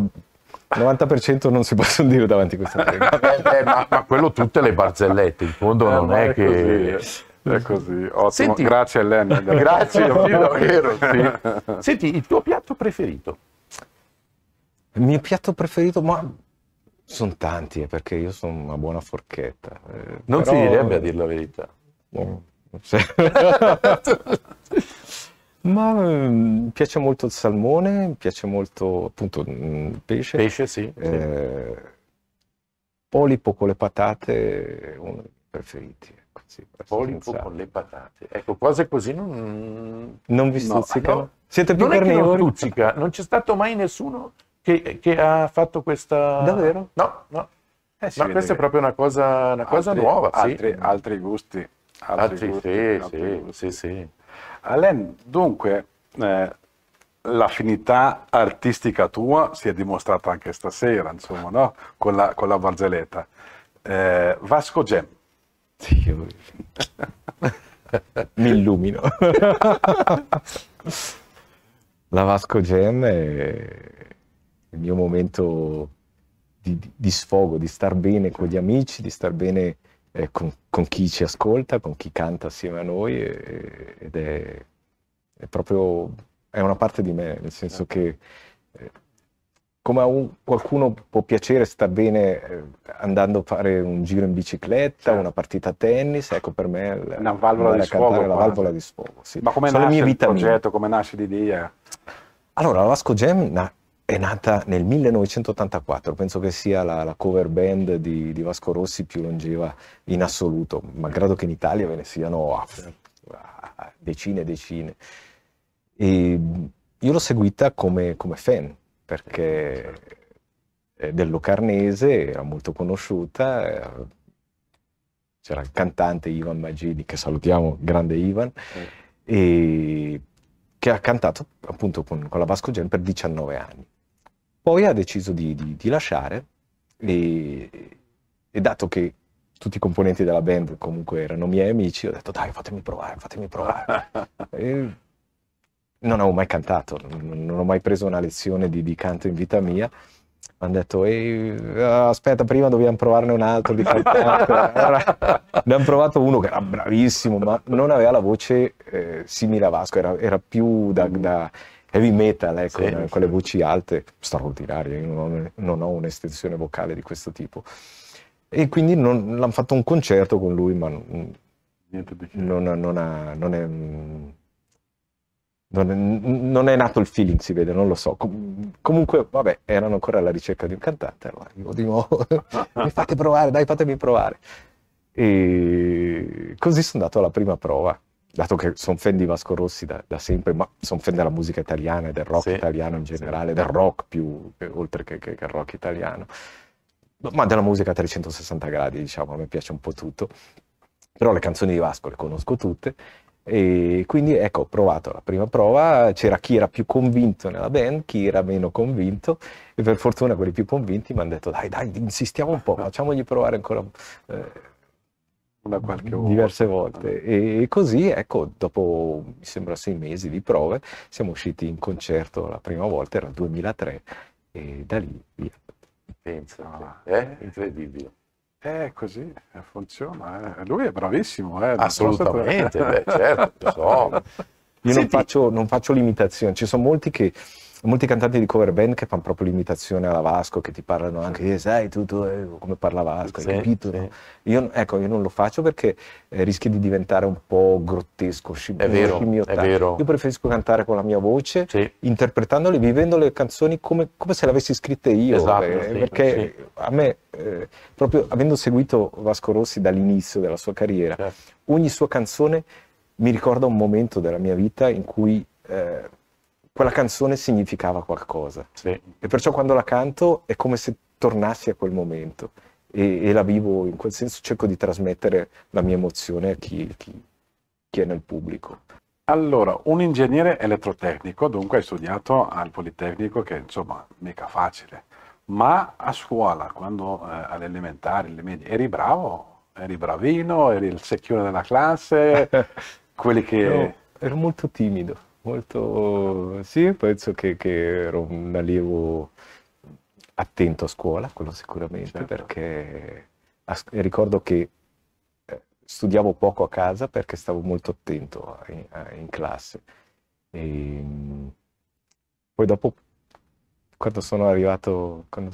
90% non si possono dire davanti a questa eh, ma, ma, quello tutte le barzellette, in fondo eh, non è, è che... Così. È eh. così, ottimo. Senti, grazie Elena. Grazie, davvero. Sì. Senti, il tuo piatto preferito? Il mio piatto preferito, ma sono tanti, eh, perché io sono una buona forchetta. Eh, non però... si direbbe a dire la verità. Mm. Cioè... Ma mi ehm, piace molto il salmone, mi piace molto appunto mm, il pesce. Pesce, sì. Eh, sì. Polipo con le patate è uno dei preferiti. Ecco, sì, polipo con le patate. Ecco, cose così non... Non vi stuzzicano? No, no. Siete più non non non c'è stato mai nessuno che, che ha fatto questa... Davvero? No, no. Eh, sì, questa che... è proprio una cosa, una altri, cosa nuova. Altri, sì. altri gusti. Altri, altri gusti, sì, altri gusti. sì, sì. Alain, dunque, eh, l'affinità artistica tua si è dimostrata anche stasera, insomma, no? con, la, con la barzelletta. Eh, Vasco Gem. mi illumino. la Vasco Gem è il mio momento di, di, sfogo, di star bene con gli amici, di star bene eh, con con chi ci ascolta, con chi canta assieme a noi e, ed è, è, proprio è una parte di me, nel senso che eh, come a un, qualcuno può piacere star bene eh, andando a fare un giro in bicicletta, certo. una partita a tennis, ecco per me la, una valvola di sfogo, la valvola di sfogo. Sì. Ma come Sono nasce il progetto, come nasce l'idea? Allora, la Vasco Gem na- è nata nel 1984, penso che sia la, la cover band di, di, Vasco Rossi più longeva in assoluto, malgrado che in Italia ve ne siano a, a decine e decine. io l'ho seguita come, come fan, perché è del Locarnese era molto conosciuta, c'era il cantante Ivan Magini, che salutiamo, grande Ivan, eh. e che ha cantato appunto con, con la Vasco Gen per 19 anni. Poi ha deciso di, di, di lasciare e, e, dato che tutti i componenti della band comunque erano miei amici, ho detto dai fatemi provare, fatemi provare. non avevo mai cantato, non, non, ho mai preso una lezione di, di canto in vita mia. Mi hanno detto, eh, aspetta, prima dobbiamo provarne un altro di cantante. ne hanno provato uno che era bravissimo, ma non aveva la voce eh, simile a Vasco, era, era più da, da heavy metal, ecco, eh, con, sì, con, le voci alte, straordinarie, io non, non ho un'estensione vocale di questo tipo. E quindi non, l'hanno fatto un concerto con lui, ma non, non, ha, non è... Mm, non è, non è, nato il feeling, si vede, non lo so. Com- comunque, vabbè, erano ancora alla ricerca di un cantante, allora io di nuovo, mi fate provare, dai, fatemi provare. E così sono andato alla prima prova dato che sono fan di Vasco Rossi da, da sempre, ma sono fan della musica italiana e del rock sì, italiano in generale, sì. del rock più oltre che, che, che rock italiano, ma della musica a 360 gradi, diciamo, a me piace un po' tutto. Però le canzoni di Vasco le conosco tutte e quindi ecco, ho provato la prima prova, c'era chi era più convinto nella band, chi era meno convinto e per fortuna quelli più convinti mi hanno detto dai dai, insistiamo un po', facciamogli provare ancora. Eh, una qualche volta. diverse volte. E così, ecco, dopo mi sembra sei mesi di prove, siamo usciti in concerto la prima volta, era il 2003, e da lì via. Pensa, è eh? incredibile. Eh, così eh, funziona. Eh. Lui è bravissimo, eh. Assolutamente, beh, certo, so. Io non faccio, non faccio limitazioni, ci sono molti che molti cantanti di cover band che fanno proprio l'imitazione alla Vasco, che ti parlano anche, eh, sai tutto eh, come parla Vasco, sì, hai capito? Sì. No? Io, ecco, io non lo faccio perché eh, rischi di diventare un po' grottesco, scimmiottato. È vero, scimmiottato. è vero. Io preferisco cantare con la mia voce, sì. interpretandole, vivendo le canzoni come, come se le avessi scritte io, esatto, eh, perché a me, eh, proprio avendo seguito Vasco Rossi dall'inizio della sua carriera, certo. ogni sua canzone mi ricorda un momento della mia vita in cui eh, quella canzone significava qualcosa. Sì. E perciò quando la canto è come se tornassi a quel momento e, e, la vivo in quel senso, cerco di trasmettere la mia emozione a chi, chi, chi è nel pubblico. Allora, un ingegnere elettrotecnico, dunque hai studiato al Politecnico, che insomma, mica facile, ma a scuola, quando eh, alle elementari, alle medie, eri bravo, eri bravino, eri il secchione della classe, quelli che... No, ero molto timido. Molto sì, penso che, che ero un allievo attento a scuola, quello sicuramente, certo. perché a, ricordo che eh, studiavo poco a casa perché stavo molto attento a, a, in classe. E, ehm, poi dopo, quando sono arrivato quando,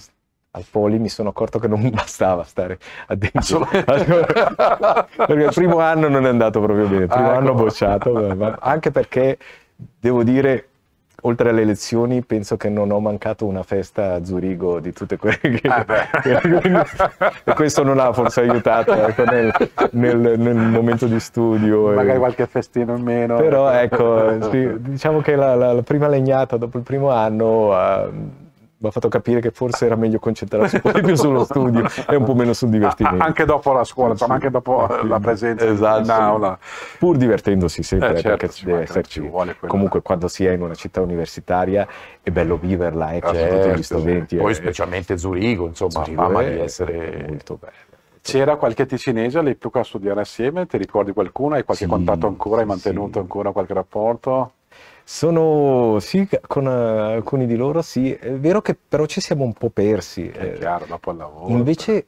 al poli, mi sono accorto che non bastava stare addentro. perché il primo anno non è andato proprio bene, il primo ah, anno ecco. bocciato, anche perché Devo dire, oltre alle lezioni, penso che non ho mancato una festa a Zurigo di tutte quelle che... Ah, e questo non ha forse aiutato ecco, nel, nel, nel, momento di studio. Magari e... qualche festino in meno. Però ecco, sì, diciamo che la, la, la, prima legnata dopo il primo anno... Uh, mi ha fatto capire che forse era meglio concentrarsi un po' di più sullo studio e un po' meno sul divertimento. Anche dopo la scuola, insomma, anche dopo eh, la presenza esatto, in aula. Pur divertendosi sempre, eh, certo, perché deve esserci. Comunque quando si è in una città universitaria è bello viverla, eh, certo, tutti gli studenti. Eh. Poi eh, specialmente Zurigo, insomma, Zurigo fama di essere... Molto bello. C'era qualche ticinese all'epoca a studiare assieme? Ti ricordi qualcuno? Hai qualche sì, contatto ancora? Hai mantenuto sì. ancora qualche rapporto? Sono sì, con eh, alcuni di loro sì, è vero che però ci siamo un po' persi. È eh, chiaro, dopo il lavoro. Invece cioè.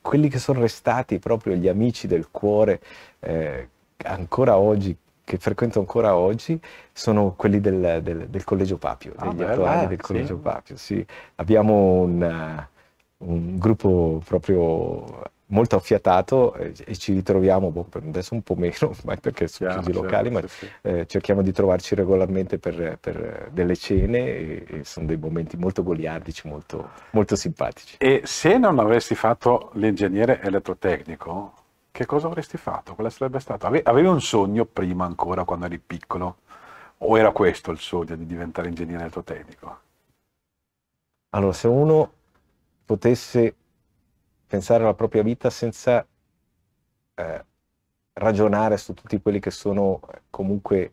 quelli che sono restati proprio gli amici del cuore eh, ancora oggi, che frequento ancora oggi, sono quelli del, del, del Collegio Papio, ah, degli attuali del Collegio sì. Papio. Sì. Abbiamo un, eh, un gruppo proprio molto affiatato e ci ritroviamo, boh, adesso un po' meno, ma perché sono chiusi i locali, certo, ma sì. eh, cerchiamo di trovarci regolarmente per, per delle cene e, e, sono dei momenti molto goliardici, molto, molto simpatici. E se non avessi fatto l'ingegnere elettrotecnico, che cosa avresti fatto? Quale sarebbe stato? Avevi un sogno prima ancora, quando eri piccolo? O era questo il sogno di diventare ingegnere elettrotecnico? Allora, se uno potesse pensare alla propria vita senza eh, ragionare su tutti quelli che sono eh, comunque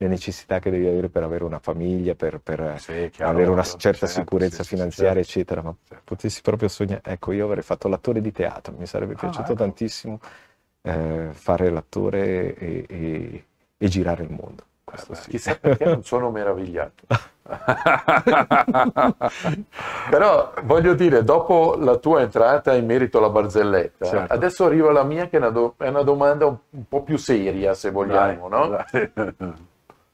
le necessità che devi avere per avere una famiglia, per, per eh, sì, chiaro, avere una certa certo, sicurezza sì, finanziaria, sì, certo. eccetera. Ma certo. potessi proprio sognare. Ecco, io avrei fatto l'attore di teatro, mi sarebbe ah, piaciuto ecco. tantissimo eh, fare l'attore e, e, e girare il mondo questo eh, sì. Chissà perché non sono meravigliato. Però voglio dire, dopo la tua entrata in merito alla barzelletta, certo. adesso arriva la mia che è una, do- è una domanda un-, un, po' più seria, se vogliamo, dai, no? Dai.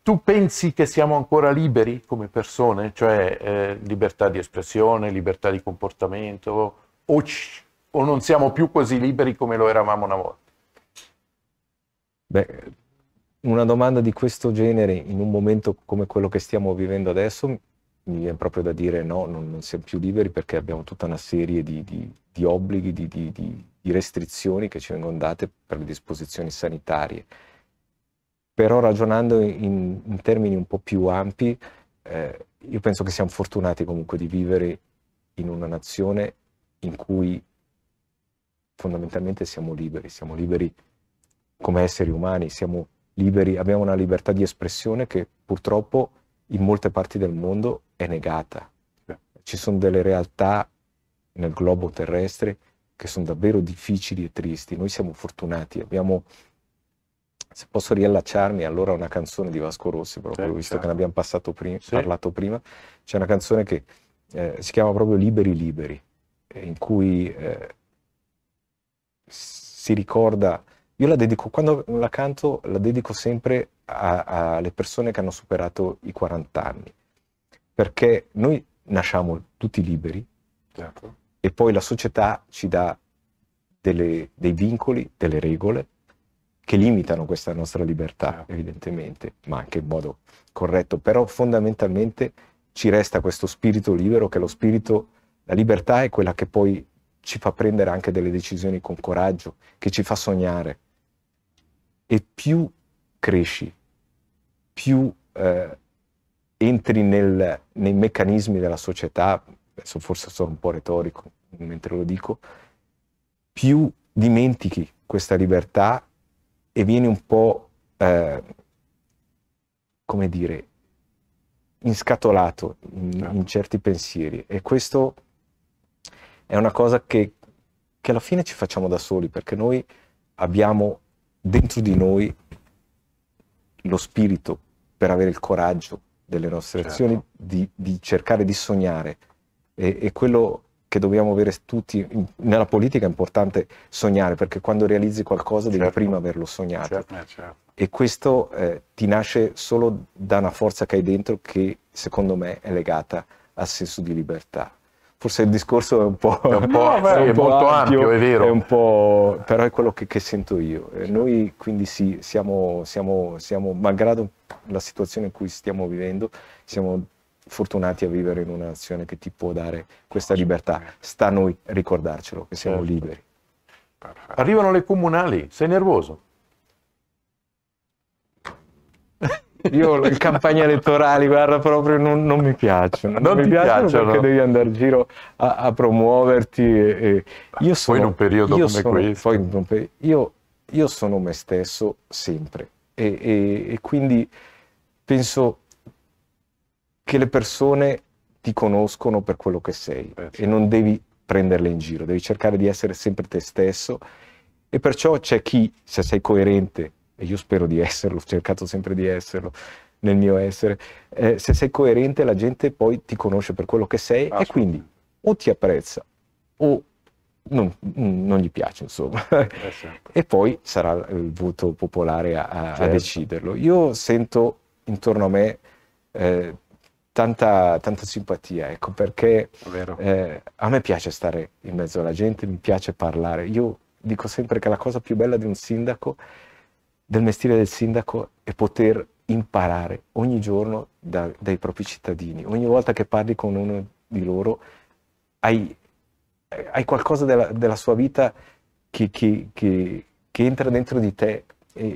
Tu pensi che siamo ancora liberi come persone, cioè eh, libertà di espressione, libertà di comportamento, o, c- o non siamo più così liberi come lo eravamo una volta? Beh, una domanda di questo genere in un momento come quello che stiamo vivendo adesso mi viene proprio da dire no, non, non siamo più liberi perché abbiamo tutta una serie di, di, di obblighi, di, di restrizioni che ci vengono date per le disposizioni sanitarie. Però ragionando in, in termini un po' più ampi, eh, io penso che siamo fortunati comunque di vivere in una nazione in cui fondamentalmente siamo liberi, siamo liberi come esseri umani, siamo liberi, abbiamo una libertà di espressione che purtroppo in molte parti del mondo è negata. Ci sono delle realtà nel globo terrestre che sono davvero difficili e tristi. Noi siamo fortunati, abbiamo se posso riallacciarmi allora a una canzone di Vasco Rossi, proprio, sì, visto certo. che ne abbiamo passato prima, sì. parlato prima, c'è una canzone che eh, si chiama proprio Liberi Liberi, eh, in cui eh, si ricorda io la dedico, quando la canto, la dedico sempre alle persone che hanno superato i 40 anni, perché noi nasciamo tutti liberi certo. e poi la società ci dà delle, dei vincoli, delle regole che limitano questa nostra libertà, certo. evidentemente, ma anche in modo corretto, però fondamentalmente ci resta questo spirito libero che lo spirito, la libertà è quella che poi ci fa prendere anche delle decisioni con coraggio, che ci fa sognare e più cresci, più eh, entri nel, nei meccanismi della società, adesso forse sono un po' retorico mentre lo dico, più dimentichi questa libertà e vieni un po', eh, come dire, inscatolato in, in, certo. certi pensieri e questo è una cosa che, che alla fine ci facciamo da soli perché noi abbiamo dentro di noi lo spirito per avere il coraggio delle nostre certo. azioni, di, di, cercare di sognare. E, e, quello che dobbiamo avere tutti, in, nella politica è importante sognare, perché quando realizzi qualcosa certo. devi prima averlo sognato. Certo, eh, certo. E questo eh, ti nasce solo da una forza che hai dentro che secondo me è legata al senso di libertà forse il discorso è un po', è un po', è un po ampio, ampio, è vero. È un po', però è quello che, che sento io. E noi quindi sì, siamo, siamo, siamo, malgrado la situazione in cui stiamo vivendo, siamo fortunati a vivere in una nazione che ti può dare questa libertà. Sta a noi ricordarcelo, che siamo certo. liberi. Arrivano le comunali, sei nervoso? Io le campagna elettorale guarda, proprio non, non mi piacciono. Non, non mi piacciono, piacciono, perché devi andare in giro a, a promuoverti. E, e sono, poi in un periodo come sono, questo. Poi, io, io, sono me stesso sempre e, e, e quindi penso che le persone ti conoscono per quello che sei eh, sì. e non devi prenderle in giro, devi cercare di essere sempre te stesso e perciò c'è chi, se sei coerente e io spero di esserlo, ho cercato sempre di esserlo nel mio essere, eh, se sei coerente la gente poi ti conosce per quello che sei e quindi o ti apprezza o non, non gli piace insomma eh, certo. e poi sarà il voto popolare a, a certo. deciderlo. Io sento intorno a me eh, Tanta, tanta, simpatia, ecco, perché eh, a me piace stare in mezzo alla gente, mi piace parlare. Io dico sempre che la cosa più bella di un sindaco è del mestiere del sindaco è poter imparare ogni giorno da, dai propri cittadini. Ogni volta che parli con uno di loro hai, hai qualcosa della, della, sua vita che, che, che, che, entra dentro di te e,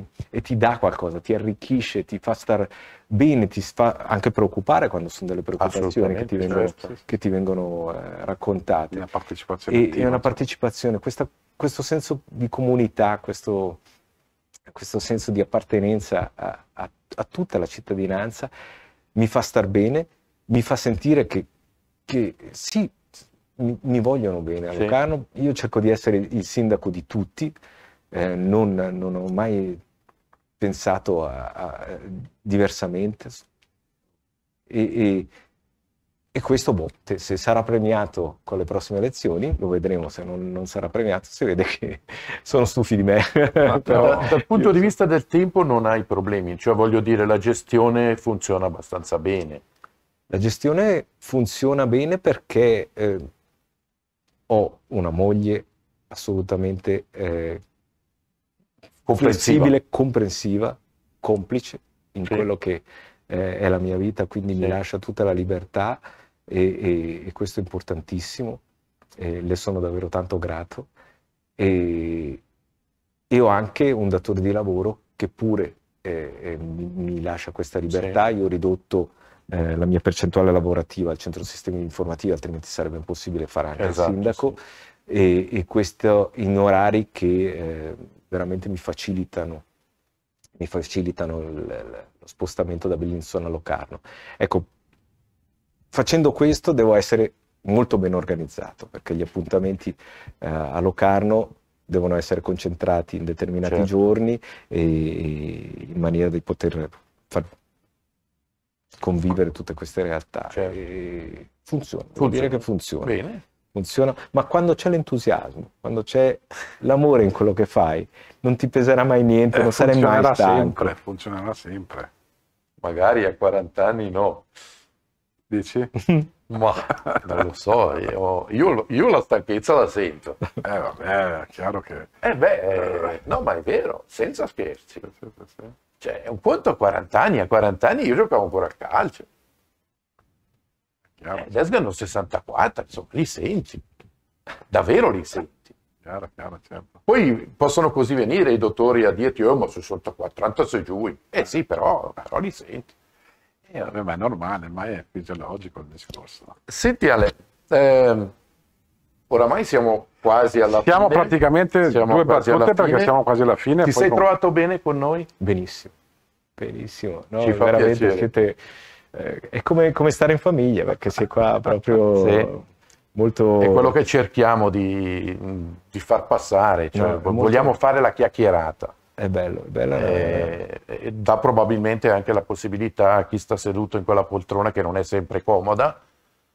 e, e, ti dà qualcosa, ti arricchisce, ti fa star bene, ti fa anche preoccupare quando sono delle preoccupazioni che ti vengono, certo. ti vengono eh, raccontate. Una partecipazione e, attiva, è una partecipazione, questa, questo senso di comunità, questo questo senso di appartenenza a, a, a, tutta la cittadinanza mi fa star bene, mi fa sentire che, che sì, mi, mi, vogliono bene a Locarno, sì. io cerco di essere il sindaco di tutti, eh, non, non, ho mai pensato a, diversamente e, e e questo, botte, se sarà premiato con le prossime elezioni, lo vedremo, se non, non sarà premiato si vede che sono stufi di me. Però, da, dal punto di so. vista del tempo non hai problemi, cioè voglio dire la gestione funziona abbastanza bene. La gestione funziona bene perché eh, ho una moglie assolutamente eh, flessibile, comprensiva, complice in sì. quello che eh, è la mia vita, quindi sì. mi lascia tutta la libertà e, e, e questo è importantissimo, eh, le sono davvero tanto grato e, e, ho anche un datore di lavoro che pure eh, eh mi, mi, lascia questa libertà, certo. io ho ridotto eh, la mia percentuale lavorativa al centro sistemi informativi, altrimenti sarebbe impossibile fare anche esatto, il sindaco, sì. e, e, questo in orari che eh, veramente mi facilitano, mi facilitano il, il, lo spostamento da Bellinzona a Locarno. Ecco, Facendo questo devo essere molto ben organizzato perché gli appuntamenti eh, a Locarno devono essere concentrati in determinati certo. giorni e, in maniera di poter far convivere tutte queste realtà. Certo. E funziona, funziona. dire che funziona. Bene. Funziona, ma quando c'è l'entusiasmo, quando c'è l'amore in quello che fai, non ti peserà mai niente, eh, non sarai mai stanco. sempre, funzionerà sempre. Magari a 40 anni no. Dici? Ma non lo so, io, io, io la stanchezza la sento. Eh vabbè, è chiaro che... Eh beh, eh, no ma è vero, senza scherzi. Cioè, un conto a 40 anni, a 40 anni io giocavo ancora a calcio. adesso eh, hanno 64, insomma, li senti. Davvero li senti. Chiaro, chiaro, certo. Poi possono così venire i dottori a dirti, oh ma sono 40 sei giù. Eh sì, però, però li senti. Eh, ma è normale, ma è fisiologico il discorso. Senti Ale, ehm, oramai siamo quasi alla siamo fine. Praticamente siamo praticamente due battute perché siamo quasi alla fine. Ti sei con... trovato bene con noi? Benissimo, benissimo. No, Ci fa veramente siete, eh, è come, come, stare in famiglia perché sei qua proprio... sì. Molto... È quello che cerchiamo di, di far passare, cioè, no, vogliamo fare la chiacchierata. È bello, è bella. E, e dà probabilmente anche la possibilità a chi sta seduto in quella poltrona, che non è sempre comoda,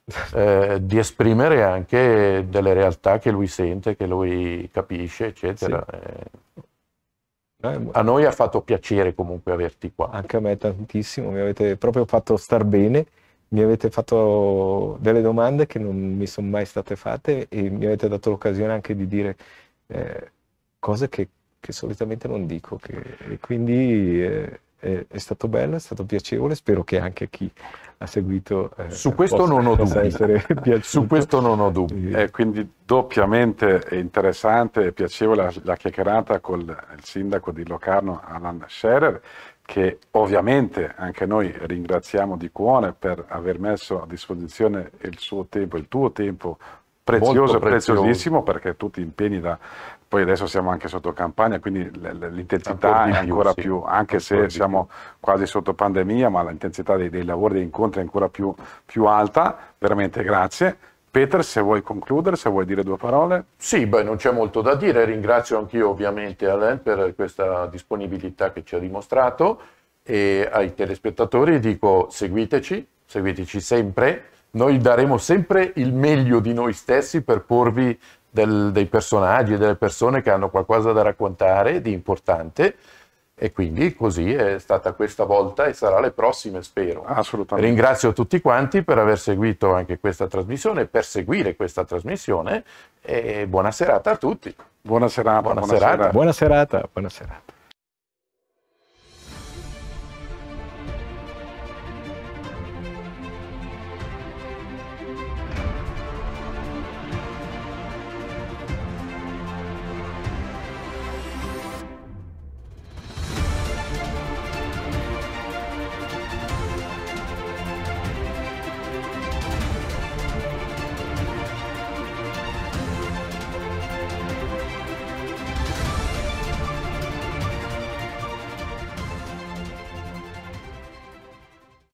eh, di esprimere anche delle realtà che lui sente, che lui capisce, eccetera. Sì. Eh, eh a noi ha fatto piacere comunque averti qua. Anche a me tantissimo, mi avete proprio fatto star bene, mi avete fatto delle domande che non mi sono mai state fatte e mi avete dato l'occasione anche di dire eh, cose che che solitamente non dico. Che, quindi eh, è, è, stato bello, è stato piacevole, spero che anche chi ha seguito eh, Su questo possa, non ho dubbi. Su questo non ho dubbi. È eh. eh, quindi doppiamente interessante e piacevole la, la chiacchierata con il sindaco di Locarno, Alan Scherer, che ovviamente anche noi ringraziamo di cuore per aver messo a disposizione il suo tempo, il tuo tempo prezioso e preziosissimo perché tu ti impegni da poi adesso siamo anche sotto campagna, quindi l'intensità è ancora più, più anche ancora se siamo quasi sotto pandemia, ma l'intensità dei, dei, lavori, degli incontri è ancora più, più alta. Veramente grazie. Peter, se vuoi concludere, se vuoi dire due parole. Sì, beh, non c'è molto da dire. Ringrazio anch'io ovviamente Alain per questa disponibilità che ci ha dimostrato e ai telespettatori dico seguiteci, seguiteci sempre. Noi daremo sempre il meglio di noi stessi per porvi del, dei personaggi, delle persone che hanno qualcosa da raccontare di importante. E quindi così è stata questa volta e sarà le prossime, spero. Assolutamente. Ringrazio tutti quanti per aver seguito anche questa trasmissione, per seguire questa trasmissione e buona serata a tutti. Buona serata. Buona, buona serata. serata. Buona serata. Buona serata.